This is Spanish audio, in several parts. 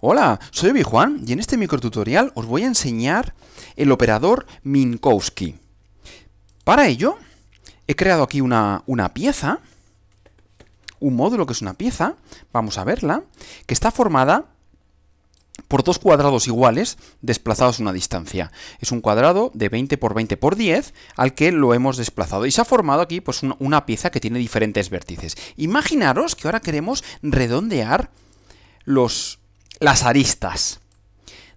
Hola, soy Obi Juan y en este microtutorial os voy a enseñar el operador Minkowski. Para ello, he creado aquí una, pieza, un módulo que es una pieza, vamos a verla, que está formada por dos cuadrados iguales desplazados una distancia. Es un cuadrado de 20 por 20 por 10 al que lo hemos desplazado y se ha formado aquí pues, una pieza que tiene diferentes vértices. Imaginaros que ahora queremos redondear los las aristas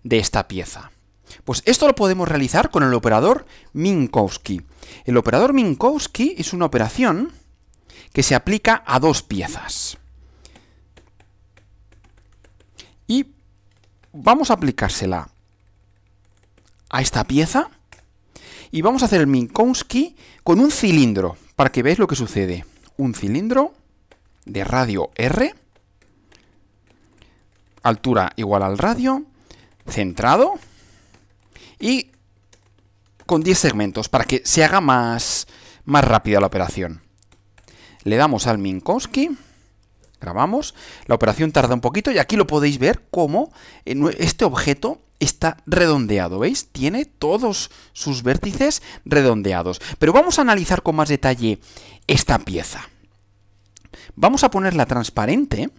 de esta pieza. Pues esto lo podemos realizar con el operador Minkowski. El operador Minkowski es una operación que se aplica a dos piezas. Y vamos a aplicársela a esta pieza y vamos a hacer el Minkowski con un cilindro, para que veáis lo que sucede. Un cilindro de radio R altura igual al radio, centrado y con 10 segmentos para que se haga más, más rápida la operación. Le damos al Minkowski, grabamos, la operación tarda un poquito y aquí lo podéis ver cómo eh, este objeto está redondeado, ¿veis? Tiene todos sus vértices redondeados. Pero vamos a analizar con más detalle esta pieza. Vamos a ponerla transparente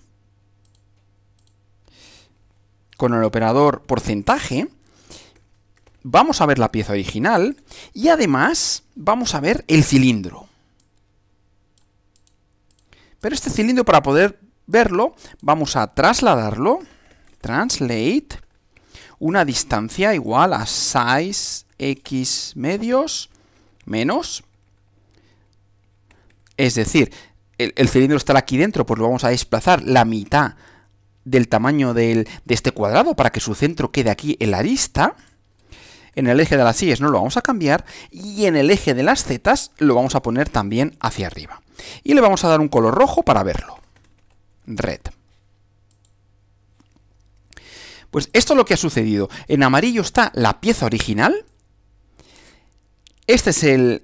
con el operador porcentaje, vamos a ver la pieza original y además vamos a ver el cilindro. Pero este cilindro para poder verlo vamos a trasladarlo, translate, una distancia igual a size x medios menos, es decir, el, cilindro está aquí dentro, pues lo vamos a desplazar la mitad del tamaño de este cuadrado para que su centro quede aquí en la arista. En el eje de las Y no lo vamos a cambiar y en el eje de las Z lo vamos a poner también hacia arriba. Y le vamos a dar un color rojo para verlo. Red. Pues esto es lo que ha sucedido. En amarillo está la pieza original. Este es el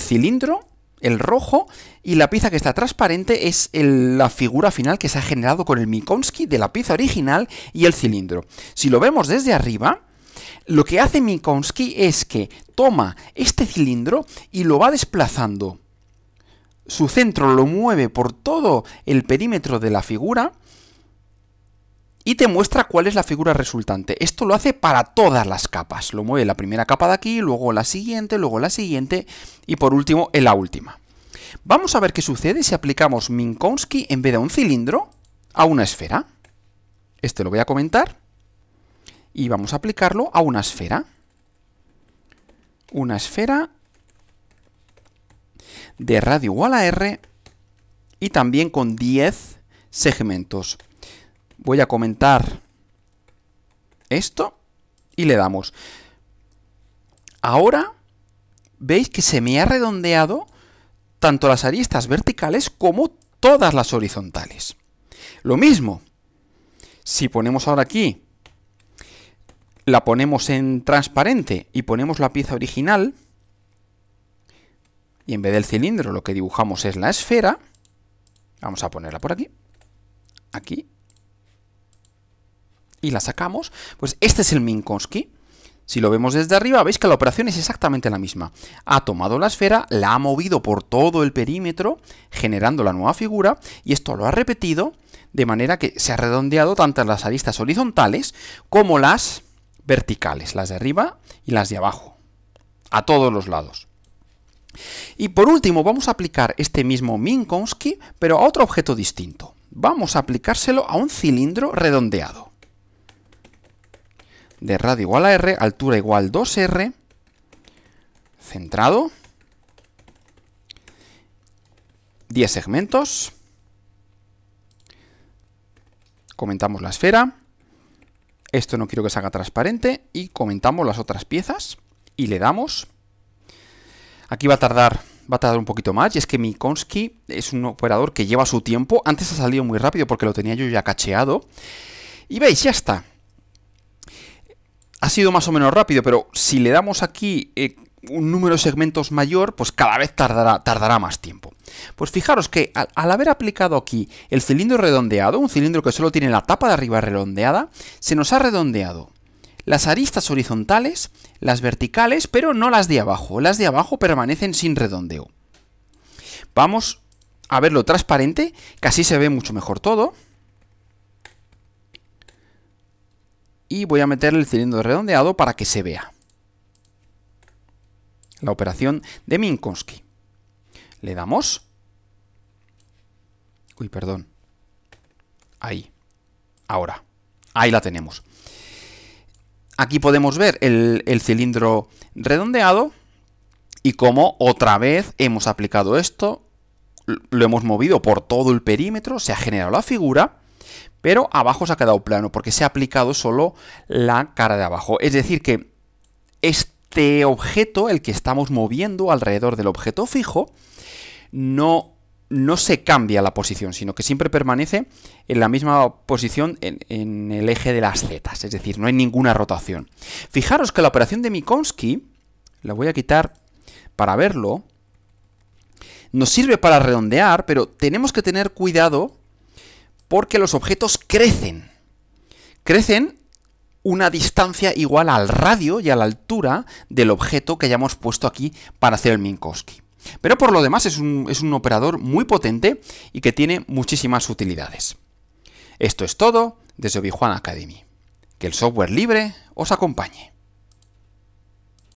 cilindro el rojo y la pieza que está transparente es la figura final que se ha generado con el Mikonski de la pieza original y el cilindro. Si lo vemos desde arriba, lo que hace Mikonski es que toma este cilindro y lo va desplazando. Su centro lo mueve por todo el perímetro de la figura y te muestra cuál es la figura resultante. Esto lo hace para todas las capas. Lo mueve la primera capa de aquí, luego la siguiente, luego la siguiente y por último en la última. Vamos a ver qué sucede si aplicamos Minkowski en vez de un cilindro a una esfera. Este lo voy a comentar y vamos a aplicarlo a una esfera. Una esfera de radio igual a r y también con 10 segmentos. Voy a comentar esto y le damos. Ahora veis que se me ha redondeado tanto las aristas verticales como todas las horizontales. Lo mismo, si ponemos ahora aquí, la ponemos en transparente y ponemos la pieza original, y en vez del cilindro lo que dibujamos es la esfera, vamos a ponerla por aquí, aquí y la sacamos, pues este es el Minkowski. Si lo vemos desde arriba, veis que la operación es exactamente la misma. Ha tomado la esfera, la ha movido por todo el perímetro, generando la nueva figura, y esto lo ha repetido, de manera que se ha redondeado tanto las aristas horizontales como las verticales, las de arriba y las de abajo, a todos los lados. Y por último, vamos a aplicar este mismo Minkowski, pero a otro objeto distinto. Vamos a aplicárselo a un cilindro redondeado de radio igual a R, altura igual 2R, centrado, 10 segmentos, comentamos la esfera, esto no quiero que se haga transparente y comentamos las otras piezas y le damos. Aquí va a tardar va a tardar un poquito más, y es que Mikonski es un operador que lleva su tiempo, antes ha salido muy rápido porque lo tenía yo ya cacheado, y veis, ya está, ha sido más o menos rápido, pero si le damos aquí eh, un número de segmentos mayor, pues cada vez tardará, más tiempo. Pues fijaros que al, al, haber aplicado aquí el cilindro redondeado, un cilindro que solo tiene la tapa de arriba redondeada, se nos ha redondeado las aristas horizontales, las verticales, pero no las de abajo. Las de abajo permanecen sin redondeo. Vamos a verlo transparente, que así se ve mucho mejor todo. y voy a meterle el cilindro redondeado para que se vea. La operación de Minkowski. Le damos... Uy, perdón. Ahí. Ahora. Ahí la tenemos. Aquí podemos ver el, cilindro redondeado y cómo otra vez hemos aplicado esto, lo hemos movido por todo el perímetro, se ha generado la figura pero abajo se ha quedado plano porque se ha aplicado solo la cara de abajo. Es decir que este objeto, el que estamos moviendo alrededor del objeto fijo, no, no se cambia la posición, sino que siempre permanece en la misma posición en, en el eje de las zetas, es decir, no hay ninguna rotación. Fijaros que la operación de Mikonski, la voy a quitar para verlo, nos sirve para redondear, pero tenemos que tener cuidado porque los objetos crecen. Crecen una distancia igual al radio y a la altura del objeto que hayamos puesto aquí para hacer el Minkowski. Pero por lo demás es un, operador muy potente y que tiene muchísimas utilidades. Esto es todo desde Obi-Juan Academy. Que el software libre os acompañe.